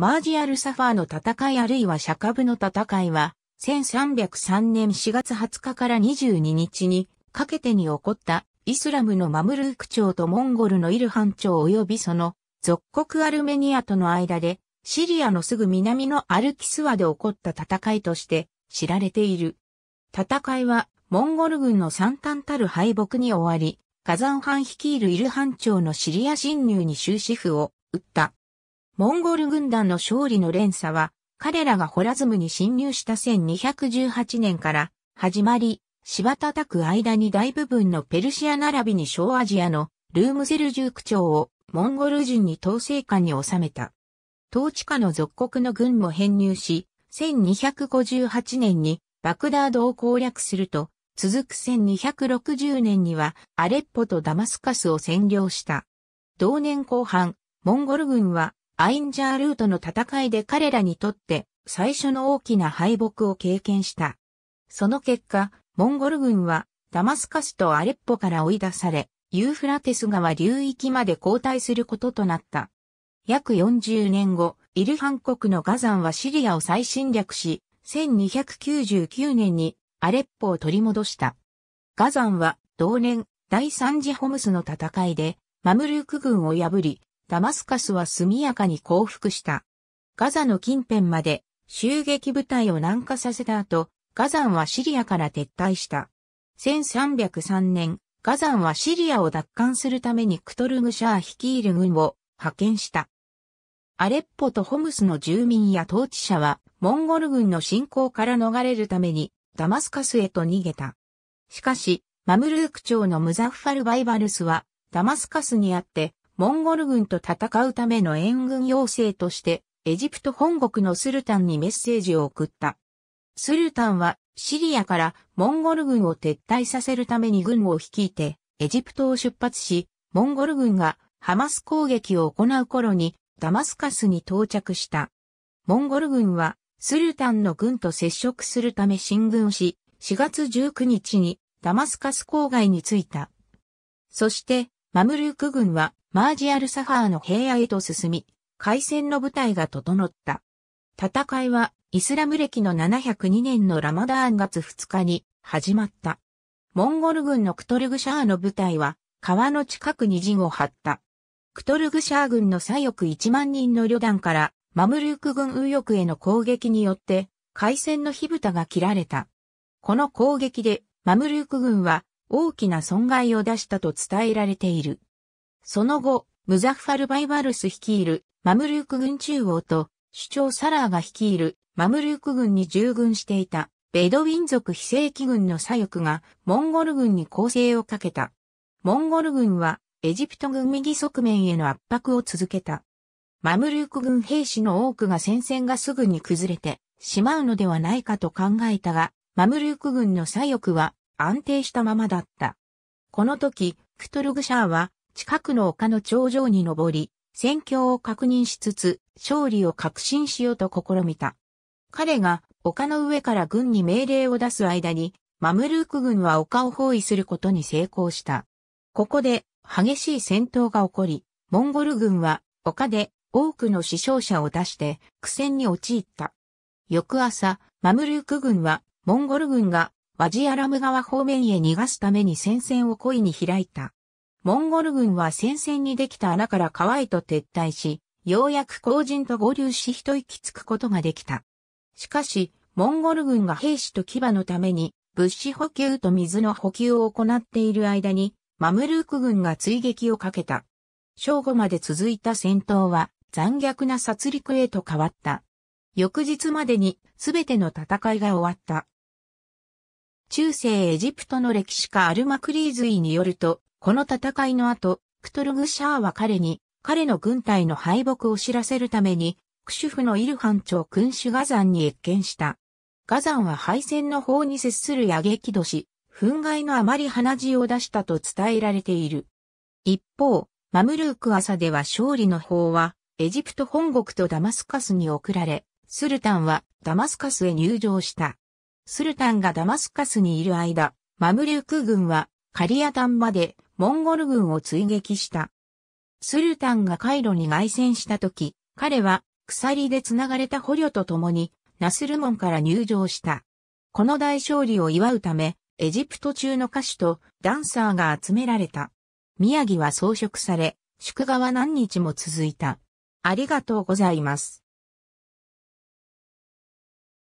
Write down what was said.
マージアルサファーの戦いあるいはャカブの戦いは、1303年4月20日から22日にかけてに起こったイスラムのマムルーク朝とモンゴルのイルハン朝及びその属国アルメニアとの間でシリアのすぐ南のアルキスワで起こった戦いとして知られている。戦いはモンゴル軍の惨憺たる敗北に終わり、火山藩率いるイルハン朝のシリア侵入に終止符を打った。モンゴル軍団の勝利の連鎖は、彼らがホラズムに侵入した1218年から始まり、柴叩く間に大部分のペルシア並びに小アジアのルームセルジューク朝をモンゴル人に統制下に収めた。統治下の属国の軍も編入し、1258年にバクダードを攻略すると、続く1260年にはアレッポとダマスカスを占領した。同年後半、モンゴル軍はアインジャールートの戦いで彼らにとって最初の大きな敗北を経験した。その結果、モンゴル軍はダマスカスとアレッポから追い出され、ユーフラテス川流域まで後退することとなった。約40年後、イルハン国のガザンはシリアを再侵略し、1299年にアレッポを取り戻した。ガザンは同年第三次ホムスの戦いでマムルーク軍を破り、ダマスカスは速やかに降伏した。ガザの近辺まで襲撃部隊を南下させた後、ガザンはシリアから撤退した。1303年、ガザンはシリアを奪還するためにクトルグシャー率いる軍を派遣した。アレッポとホムスの住民や統治者は、モンゴル軍の侵攻から逃れるために、ダマスカスへと逃げた。しかし、マムルーク朝のムザフファル・バイバルスは、ダマスカスにあって、モンゴル軍と戦うための援軍要請として、エジプト本国のスルタンにメッセージを送った。スルタンは、シリアからモンゴル軍を撤退させるために軍を率いて、エジプトを出発し、モンゴル軍がハマス攻撃を行う頃に、ダマスカスに到着した。モンゴル軍は、スルタンの軍と接触するため進軍し、4月19日にダマスカス郊外に着いた。そして、マムルーク軍はマージアルサファーの平野へと進み、海戦の部隊が整った。戦いはイスラム歴の702年のラマダーン月2日に始まった。モンゴル軍のクトルグシャーの部隊は川の近くに陣を張った。クトルグシャー軍の左翼1万人の旅団からマムルーク軍右翼への攻撃によって海戦の火蓋が切られた。この攻撃でマムルーク軍は大きな損害を出したと伝えられている。その後、ムザファル・バイバルス率いるマムルーク軍中央と、首長サラーが率いるマムルーク軍に従軍していたベドウィン族非正規軍の左翼がモンゴル軍に攻勢をかけた。モンゴル軍はエジプト軍右側面への圧迫を続けた。マムルーク軍兵士の多くが戦線がすぐに崩れてしまうのではないかと考えたが、マムルーク軍の左翼は安定したままだった。この時、クトルグシャーは近くの丘の頂上に登り、戦況を確認しつつ、勝利を確信しようと試みた。彼が丘の上から軍に命令を出す間に、マムルーク軍は丘を包囲することに成功した。ここで激しい戦闘が起こり、モンゴル軍は丘で多くの死傷者を出して苦戦に陥った。翌朝、マムルーク軍はモンゴル軍がワジアラム川方面へ逃がすために戦線を故意に開いた。モンゴル軍は戦線にできた穴から川へと撤退し、ようやく後人と合流し一息つくことができた。しかし、モンゴル軍が兵士と牙のために、物資補給と水の補給を行っている間に、マムルーク軍が追撃をかけた。正午まで続いた戦闘は、残虐な殺戮へと変わった。翌日までに、すべての戦いが終わった。中世エジプトの歴史家アルマクリーズイによると、この戦いの後、クトルグシャーは彼に、彼の軍隊の敗北を知らせるために、クシュフのイルハン朝君主ガザンに越見した。ガザンは敗戦の方に接する矢撃し、憤慨のあまり鼻血を出したと伝えられている。一方、マムルーク朝では勝利の方は、エジプト本国とダマスカスに送られ、スルタンはダマスカスへ入場した。スルタンがダマスカスにいる間、マムルーク軍はカリアタンまでモンゴル軍を追撃した。スルタンがカイロに凱旋した時、彼は鎖で繋がれた捕虜と共にナスル門から入場した。この大勝利を祝うため、エジプト中の歌手とダンサーが集められた。宮城は装飾され、祝賀は何日も続いた。ありがとうございます。